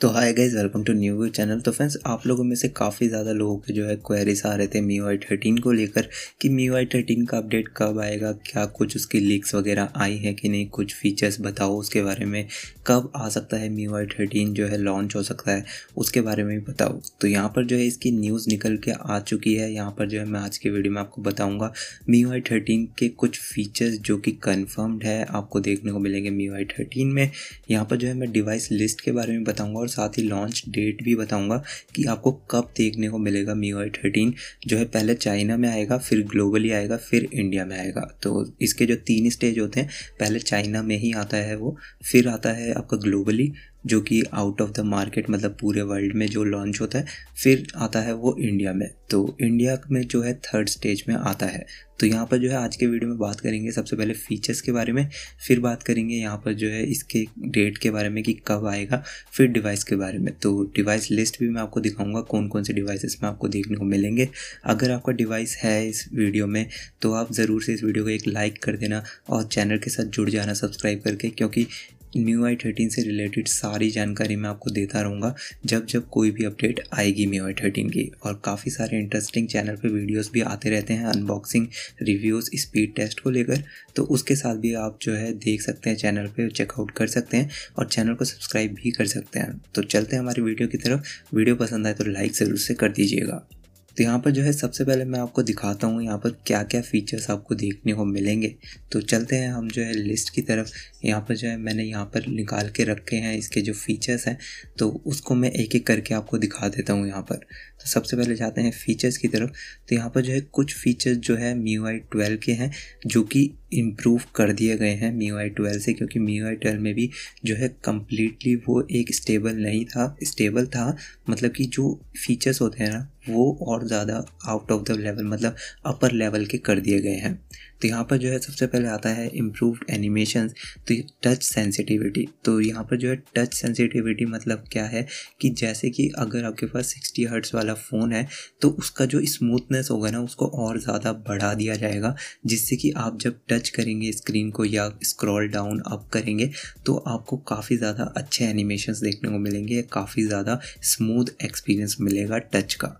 तो hi guys welcome to new channel तो friends आप लोगों में से काफ़ी ज़्यादा लोगों के जो है क्वेरीज आ रहे थे मी वाई थर्टीन को लेकर कि मी वाई थर्टीन का अपडेट कब आएगा क्या कुछ उसकी लीक्स वगैरह आई है कि नहीं कुछ फीचर्स बताओ उसके बारे में कब आ सकता है मी वाई थर्टीन जो है लॉन्च हो सकता है उसके बारे में भी बताओ तो यहाँ पर जो है इसकी न्यूज़ निकल के आ चुकी है यहाँ पर जो है मैं आज की वीडियो में आपको बताऊँगा मी वाई थर्टीन के कुछ फीचर्स जो कि कन्फर्म्ड है आपको देखने को मिलेंगे मी वाई थर्टीन में यहाँ पर जो है मैं डिवाइस लिस्ट के बारे में बताऊँगा साथ ही लॉन्च डेट भी बताऊंगा कि आपको कब देखने को मिलेगा मी वाई थर्टीन जो है पहले चाइना में आएगा फिर ग्लोबली आएगा फिर इंडिया में आएगा तो इसके जो तीन स्टेज होते हैं पहले चाइना में ही आता है वो फिर आता है आपका ग्लोबली जो कि आउट ऑफ द मार्केट मतलब पूरे वर्ल्ड में जो लॉन्च होता है फिर आता है वो इंडिया में तो इंडिया में जो है थर्ड स्टेज में आता है तो यहाँ पर जो है आज के वीडियो में बात करेंगे सबसे पहले फीचर्स के बारे में फिर बात करेंगे यहाँ पर जो है इसके डेट के बारे में कि कब आएगा फिर डिवाइस के बारे में तो डिवाइस लिस्ट भी मैं आपको दिखाऊंगा कौन कौन से डिवाइसेस में आपको देखने को मिलेंगे अगर आपका डिवाइस है इस वीडियो में तो आप ज़रूर से इस वीडियो को एक लाइक कर देना और चैनल के साथ जुड़ जाना सब्सक्राइब करके क्योंकि म्यू आई थर्टीन से रिलेटेड सारी जानकारी मैं आपको देता रहूँगा जब जब कोई भी अपडेट आएगी म्यू आई थर्टीन की और काफ़ी सारे इंटरेस्टिंग चैनल पे वीडियोस भी आते रहते हैं अनबॉक्सिंग रिव्यूज़ स्पीड टेस्ट को लेकर तो उसके साथ भी आप जो है देख सकते हैं चैनल पे चेकआउट कर सकते हैं और चैनल को सब्सक्राइब भी कर सकते हैं तो चलते हैं हमारी वीडियो की तरफ वीडियो पसंद आए तो लाइक ज़रूर से कर दीजिएगा तो यहाँ पर जो है सबसे पहले मैं आपको दिखाता हूँ यहाँ पर क्या क्या फ़ीचर्स आपको देखने को मिलेंगे तो चलते हैं हम जो है लिस्ट की तरफ यहाँ पर जो है मैंने यहाँ पर निकाल के रखे हैं इसके जो फ़ीचर्स हैं तो उसको मैं एक एक करके आपको दिखा देता हूँ यहाँ पर तो सबसे पहले जाते हैं फ़ीचर्स की तरफ तो यहाँ पर जो है कुछ फ़ीचर्स जो है मी वाई ट्वेल्व के हैं जो कि इम्प्रूव कर दिए गए हैं मी आई ट्वेल्व से क्योंकि मी आई ट्वेल्व में भी जो है कम्प्लीटली वो एक स्टेबल नहीं था स्टेबल था मतलब कि जो फीचर्स होते हैं ना वो और ज़्यादा आउट ऑफ द लेवल मतलब अपर लेवल के कर दिए गए हैं तो यहाँ पर जो है सबसे पहले आता है इम्प्रूवड एनिमेशन तो टच सेंसिटिविटी तो यहाँ पर जो है टच सेंसिटिविटी मतलब क्या है कि जैसे कि अगर आपके पास सिक्सटी हर्ट्स वाला फ़ोन है तो उसका जो स्मूथनेस होगा ना उसको और ज़्यादा बढ़ा दिया जाएगा जिससे कि आप जब टच करेंगे स्क्रीन को या स्क्रॉल डाउन अप करेंगे तो आपको काफ़ी ज़्यादा अच्छे एनिमेशन देखने को मिलेंगे काफ़ी ज़्यादा स्मूथ एक्सपीरियंस मिलेगा टच का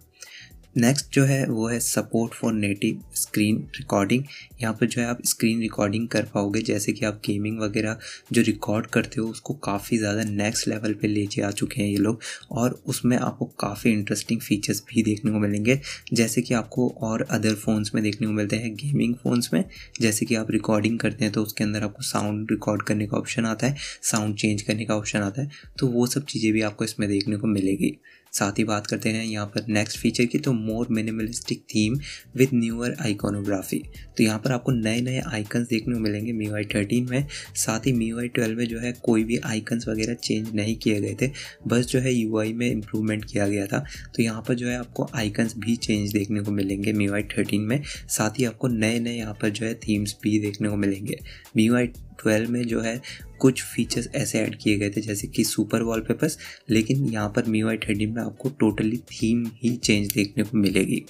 नेक्स्ट जो है वो है support for native screen recording यहाँ पर जो है आप स्क्रीन रिकॉर्डिंग कर पाओगे जैसे कि आप गेमिंग वगैरह जो रिकॉर्ड करते हो उसको काफ़ी ज़्यादा नेक्स्ट लेवल पे लेके आ चुके हैं ये लोग और उसमें आपको काफ़ी इंटरेस्टिंग फीचर्स भी देखने को मिलेंगे जैसे कि आपको और अदर फ़ोन्स में देखने को मिलते हैं गेमिंग फ़ोन्स में जैसे कि आप रिकॉर्डिंग करते हैं तो उसके अंदर आपको साउंड रिकॉर्ड करने का ऑप्शन आता है साउंड चेंज करने का ऑप्शन आता है तो वो सब चीज़ें भी आपको इसमें देखने को मिलेगी साथ ही बात करते हैं यहाँ पर नेक्स्ट फीचर की तो more minimalistic theme with newer iconography तो यहाँ पर आपको नए नए आइकन्स देखने को मिलेंगे मी वाई थर्टीन में साथ ही मी वाई ट्वेल्व में जो है कोई भी आइकन्स वगैरह चेंज नहीं किए गए थे बस जो है यू आई में इम्प्रूवमेंट किया गया था तो यहाँ पर जो है आपको आइकन्स भी चेंज देखने को मिलेंगे मी वाई थर्टीन में साथ ही आपको नए नए यहाँ पर जो है थीम्स भी देखने को मिलेंगे मी वाई ट्वेल्व में जो है कुछ फीचर्स ऐसे ऐड किए गए थे जैसे कि सुपर वॉलपेपर्स लेकिन यहाँ पर मी वाई थर्टीन में आपको टोटली थीम ही चेंज देखने को मिलेगी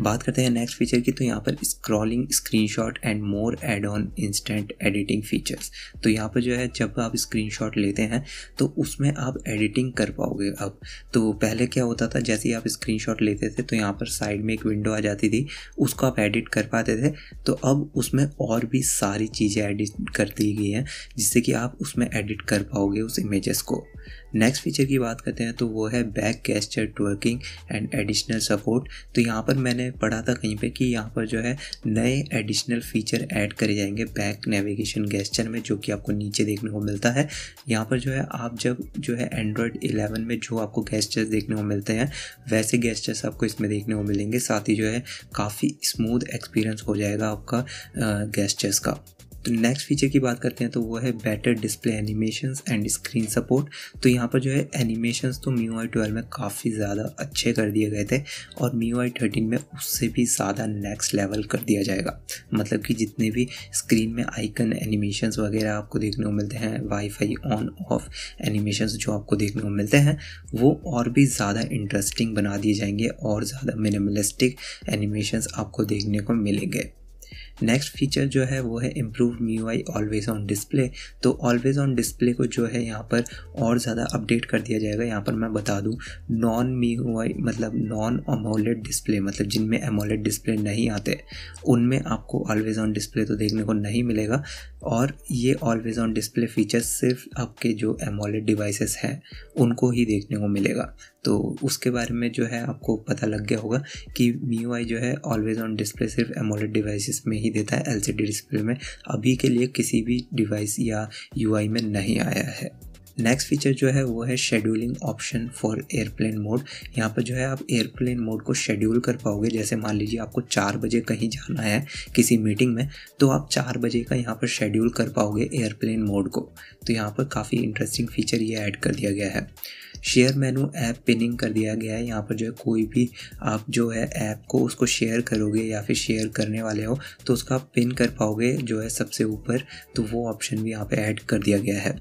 बात करते हैं नेक्स्ट फीचर की तो यहाँ पर scrolling screenshot and more add on instant editing features तो यहाँ पर जो है जब आप स्क्रीनशॉट लेते हैं तो उसमें आप एडिटिंग कर पाओगे अब तो पहले क्या होता था जैसे ही आप स्क्रीनशॉट लेते थे तो यहाँ पर साइड में एक विंडो आ जाती थी उसको आप एडिट कर पाते थे तो अब उसमें और भी सारी चीज़ें एडिट कर दी गई हैं जिससे कि आप उसमें एडिट कर पाओगे उस इमेजेस को नेक्स्ट फीचर की बात करते हैं तो वो है back gesture tweaking and additional support तो यहाँ पर मैंने पढ़ा था कहीं पे कि यहाँ पर जो है नए एडिशनल फीचर ऐड करे जाएंगे बैक नेविगेशन गैस्चर में जो कि आपको नीचे देखने को मिलता है यहाँ पर जो है आप जब जो है एंड्रॉयड 11 में जो आपको गैस्चर्स देखने को मिलते हैं वैसे गैस्चर्स आपको इसमें देखने को मिलेंगे साथ ही जो है काफ़ी स्मूथ एक्सपीरियंस हो जाएगा आपका गैस्चर्स का तो नेक्स्ट फीचर की बात करते हैं तो वो है better display animations and screen support तो यहाँ पर जो है एनिमेशंस तो मी आई ट्वेल्व में काफ़ी ज़्यादा अच्छे कर दिए गए थे और मी आई थर्टीन में उससे भी ज़्यादा नेक्स्ट लेवल कर दिया जाएगा मतलब कि जितने भी स्क्रीन में आइकन एनिमेशंस वगैरह आपको देखने को मिलते हैं वाईफाई ऑन ऑफ एनिमेशन जो आपको देखने को मिलते हैं वो और भी ज़्यादा इंटरेस्टिंग बना दिए जाएंगे और ज़्यादा मिनिमलिस्टिक एनिमेशन आपको देखने को मिलेंगे नेक्स्ट फीचर जो है वो है improve U I always on display तो ऑलवेज ऑन डिस्प्ले को जो है यहाँ पर और ज़्यादा अपडेट कर दिया जाएगा यहाँ पर मैं बता दूँ नॉन मी यू आई मतलब नॉन एमोलेड डिस्प्ले मतलब जिनमें अमोलेड डिस्प्ले नहीं आते उनमें आपको ऑलवेज ऑन डिस्प्ले तो देखने को नहीं मिलेगा और ये ऑलवेज ऑन डिस्प्ले फीचर सिर्फ आपके जो एमोलेड डिवाइसेस हैं उनको ही देखने को मिलेगा तो उसके बारे में जो है आपको पता लग गया होगा कि मी जो है ऑलवेज ऑन डिस्प्ले सिर्फ एमोलेड डिवाइसेस में ही देता है एलसीडी डिस्प्ले में अभी के लिए किसी भी डिवाइस या यूआई में नहीं आया है नेक्स्ट फीचर जो है वो है scheduling option for airplane mode यहाँ पर जो है आप एयरप्लेन मोड को शेड्यूल कर पाओगे जैसे मान लीजिए आपको चार बजे कहीं जाना है किसी मीटिंग में तो आप चार बजे का यहाँ पर शेड्यूल कर पाओगे एयरप्लेन मोड को तो यहाँ पर काफ़ी इंटरेस्टिंग फीचर ये ऐड कर दिया गया है शेयर मेनू ऐप पिनिंग कर दिया गया है यहाँ पर जो है कोई भी आप जो है ऐप को उसको शेयर करोगे या फिर शेयर करने वाले हो तो उसका पिन कर पाओगे जो है सबसे ऊपर तो वो ऑप्शन भी यहाँ पर ऐड कर दिया गया है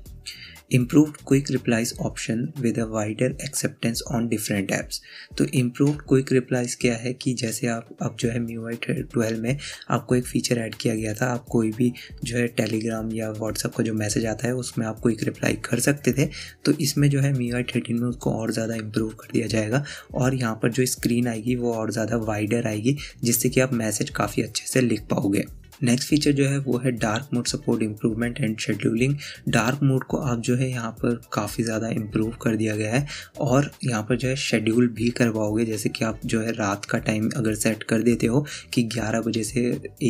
improved quick replies option with a wider acceptance on different apps तो इम्प्रूव्ड क्विक रिप्लाइज क्या है कि जैसे आप अब जो है म्यू आई ट्वेल्व में आपको एक फीचर ऐड किया गया था आप कोई भी जो है टेलीग्राम या व्हाट्सअप का जो मैसेज आता है उसमें आप क्विक रिप्लाई कर सकते थे तो इसमें जो है म्यू आई थर्टीन में उसको और ज़्यादा इम्प्रूव कर दिया जाएगा और यहाँ पर जो स्क्रीन आएगी वो और ज़्यादा वाइडर आएगी जिससे कि आप मैसेज काफ़ी अच्छे से लिख पाओगे नेक्स्ट फीचर जो है वो है dark mode support improvement and scheduling dark mode को आप जो है यहाँ पर काफ़ी ज़्यादा इम्प्रूव कर दिया गया है और यहाँ पर जो है शेड्यूल भी करवाओगे जैसे कि आप जो है रात का टाइम अगर सेट कर देते हो कि 11 बजे से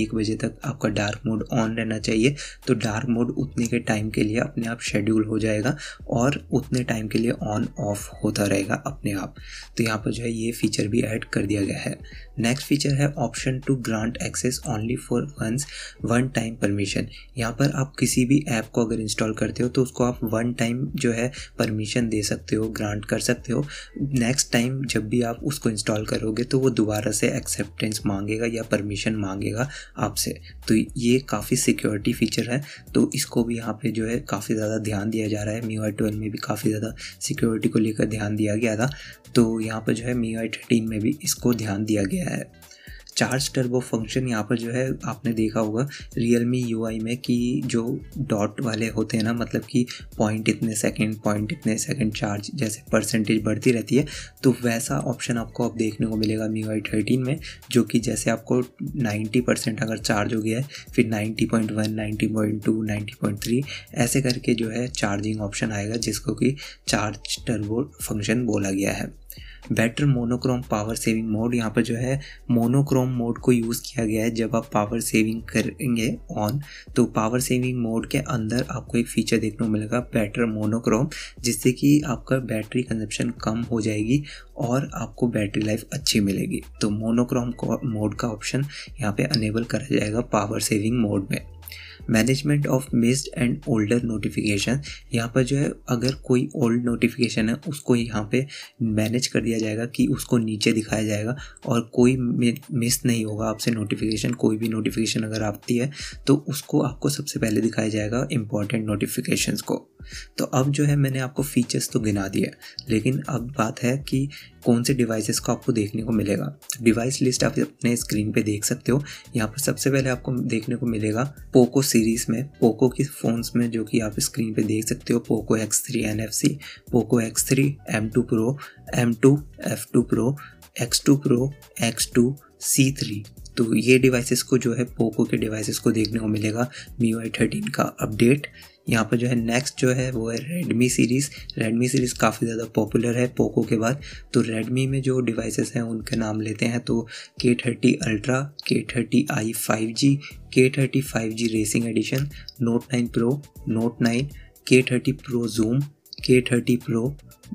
1 बजे तक आपका डार्क मोड ऑन रहना चाहिए तो डार्क मोड उतने के टाइम के लिए अपने आप शेड्यूल हो जाएगा और उतने टाइम के लिए ऑन ऑफ होता रहेगा अपने आप तो यहाँ पर जो है ये फीचर भी ऐड कर दिया गया है नेक्स्ट फीचर है option to grant access only for once means one time permission यहाँ पर आप किसी भी ऐप को अगर इंस्टॉल करते हो तो उसको आप वन टाइम जो है परमिशन दे सकते हो ग्रांट कर सकते हो नेक्स्ट टाइम जब भी आप उसको इंस्टॉल करोगे तो वो दोबारा से एक्सेप्टेंस मांगेगा या परमिशन मांगेगा आपसे तो ये काफ़ी सिक्योरिटी फीचर है तो इसको भी यहाँ पे जो है काफ़ी ज़्यादा ध्यान दिया जा रहा है मी आई ट्वेल्व में भी काफ़ी ज़्यादा सिक्योरिटी को लेकर ध्यान दिया गया था तो यहाँ पर जो है मी आई थर्टीन में भी इसको ध्यान दिया गया है चार्ज टर्बो फंक्शन यहाँ पर जो है आपने देखा होगा रियल मी यू में कि जो डॉट वाले होते हैं ना मतलब कि पॉइंट इतने सेकंड पॉइंट इतने सेकंड चार्ज जैसे परसेंटेज बढ़ती रहती है तो वैसा ऑप्शन आपको अब देखने को मिलेगा मी वाई थर्टीन में जो कि जैसे आपको नाइन्टी परसेंट अगर चार्ज हो गया है फिर ninety point one ninety point two ninety point three ऐसे करके जो है चार्जिंग ऑप्शन आएगा जिसको कि चार्ज टर्बो फंक्शन बोला गया है better monochrome power saving mode यहाँ पर जो है मोनोक्रोम मोड को यूज़ किया गया है जब आप पावर सेविंग करेंगे ऑन तो पावर सेविंग मोड के अंदर आपको एक फीचर देखने को मिलेगा बेटर मोनोक्रोम जिससे कि आपका बैटरी कंजप्शन कम हो जाएगी और आपको बैटरी लाइफ अच्छी मिलेगी तो मोनोक्रोम मोड का ऑप्शन यहाँ पे अनेबल करा जाएगा पावर सेविंग मोड में management of missed and older notification यहाँ पर जो है अगर कोई ओल्ड नोटिफिकेशन है उसको यहाँ पे मैनेज कर दिया जाएगा कि उसको नीचे दिखाया जाएगा और कोई मिस नहीं होगा आपसे नोटिफिकेशन कोई भी नोटिफिकेशन अगर आती है तो उसको आपको सबसे पहले दिखाया जाएगा इंपॉर्टेंट नोटिफिकेशन को तो अब जो है मैंने आपको फीचर्स तो गिना दिया लेकिन अब बात है कि कौन से डिवाइसेस को आपको देखने को मिलेगा डिवाइस लिस्ट आप अपने स्क्रीन पे देख सकते हो यहाँ पर सबसे पहले आपको देखने को मिलेगा पोको सीरीज में पोको की फ़ोन्स में जो कि आप स्क्रीन पे देख सकते हो Poco X three N F C Poco X three M two pro M two F two pro X two pro X two C three तो ये डिवाइसेस को जो है पोको के डिवाइसेस को देखने को मिलेगा मी वाई थर्टीन का अपडेट यहाँ पर जो है नेक्स्ट जो है वो है रेडमी सीरीज़ रेडमी सीरीज़ काफ़ी ज़्यादा पॉपुलर है पोको के बाद तो रेडमी में जो डिवाइसेस हैं उनके नाम लेते हैं तो K thirty ultra K thirty i five G K thirty five G racing edition note nine pro note nine K thirty pro zoom K thirty pro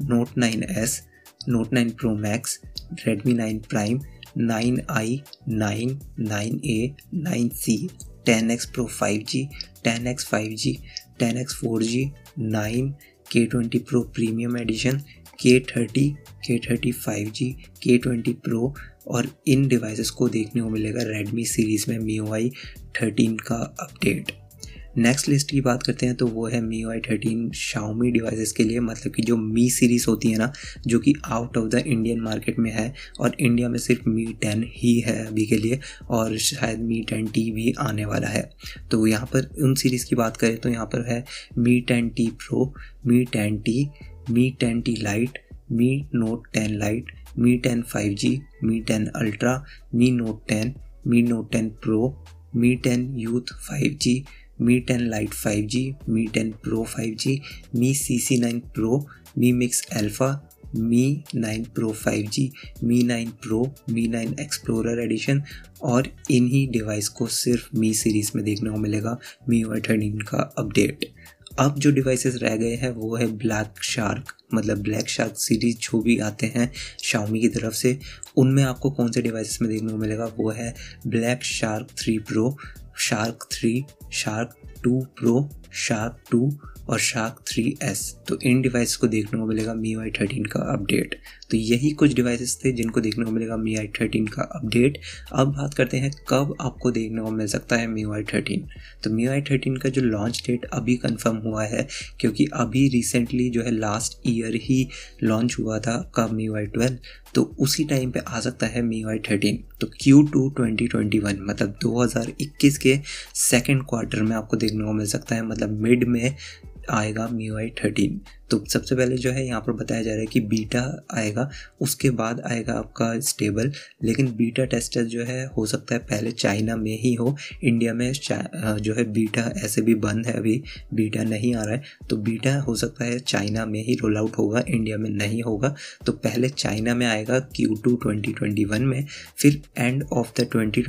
note nine S note nine pro max Redmi nine prime nine i nine nine A nine C ten X pro five G ten X five G ten X four G nine K twenty pro premium edition K thirty K thirty five G K twenty pro और इन devices को देखने को मिलेगा Redmi series में Mi UI thirteen का update next list की बात करते हैं तो वो है Mi Y thirteen Xiaomi devices के लिए मतलब कि जो मी सीरीज़ होती है ना जो कि out of the Indian market में है और इंडिया में सिर्फ मी टेन ही है अभी के लिए और शायद मी टेन टी भी आने वाला है तो यहाँ पर उन सीरीज़ की बात करें तो यहाँ पर है Mi ten T pro Mi ten T Mi ten T lite Mi note ten lite Mi ten five G Mi ten ultra Mi note ten Mi note ten pro Mi ten youth five G Mi 10 Lite 5G, Mi 10 Pro 5G, Mi pro Pro, Mi Mix Alpha, Mi 9 Pro 5G, Mi 9 Pro, Mi 9 Explorer edition और इन्हीं device को सिर्फ Mi series में देखने को मिलेगा Mi OS का update अब जो डिवाइसेस रह गए हैं वो है ब्लैक शार्क मतलब ब्लैक शार्क सीरीज जो भी आते हैं शाओमी की तरफ से उनमें आपको कौन से डिवाइसेस में देखने को मिलेगा वो है black shark 3 pro shark three shark two pro shark two और शार्क थ्री एस तो इन डिवाइस को देखने को मिलेगा मी वाई थर्टीन का अपडेट तो यही कुछ डिवाइसेस थे जिनको देखने को मिलेगा मी आई थर्टीन का अपडेट अब बात करते हैं कब आपको देखने को मिल सकता है मी आई थर्टीन तो मी आई थर्टीन का जो लॉन्च डेट अभी कंफर्म हुआ है क्योंकि अभी रिसेंटली जो है लास्ट ईयर ही लॉन्च हुआ था कब मी आई ट्वेल्व तो उसी टाइम पे आ सकता है मी वाई थर्टीन तो Q two twenty twenty one मतलब दो हज़ार इक्कीस के सेकेंड क्वार्टर में आपको देखने को मिल सकता है मतलब मिड में आएगा मी वाई थर्टीन तो सबसे पहले जो है यहाँ पर बताया जा रहा है कि बीटा आएगा उसके बाद आएगा आपका स्टेबल लेकिन बीटा टेस्टर जो है हो सकता है पहले चाइना में ही हो इंडिया में जो है बीटा ऐसे भी बंद है अभी बीटा नहीं आ रहा है तो बीटा हो सकता है चाइना में ही रोल आउट होगा इंडिया में नहीं होगा तो पहले चाइना में आएगा क्यू टू में फिर एंड ऑफ द ट्वेंटी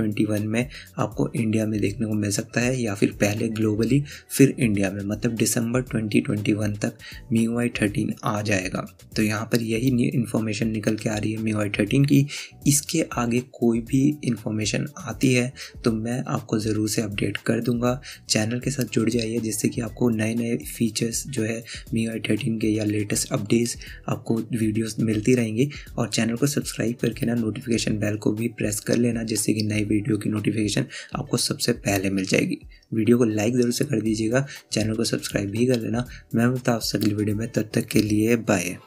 में आपको इंडिया में देखने को मिल सकता है या फिर पहले ग्लोबली फिर इंडिया में मतलब दिसंबर ट्वेंटी तक मी म्यू आई थर्टीन आ जाएगा तो यहाँ पर यही इन्फॉर्मेशन निकल के आ रही है म्यू आई थर्टीन की इसके आगे कोई भी इन्फॉर्मेशन आती है तो मैं आपको ज़रूर से अपडेट कर दूँगा चैनल के साथ जुड़ जाइए जिससे कि आपको नए नए फीचर्स जो है म्यू आई थर्टीन के या लेटेस्ट अपडेट्स आपको वीडियोस मिलती रहेंगी और चैनल को सब्सक्राइब करके ना नोटिफिकेशन बेल को भी प्रेस कर लेना जिससे कि नई वीडियो की नोटिफिकेशन आपको सबसे पहले मिल जाएगी वीडियो को लाइक ज़रूर से कर दीजिएगा चैनल को सब्सक्राइब भी कर लेना मैं बता आपसे अगली वीडियो में तब तक के लिए बाय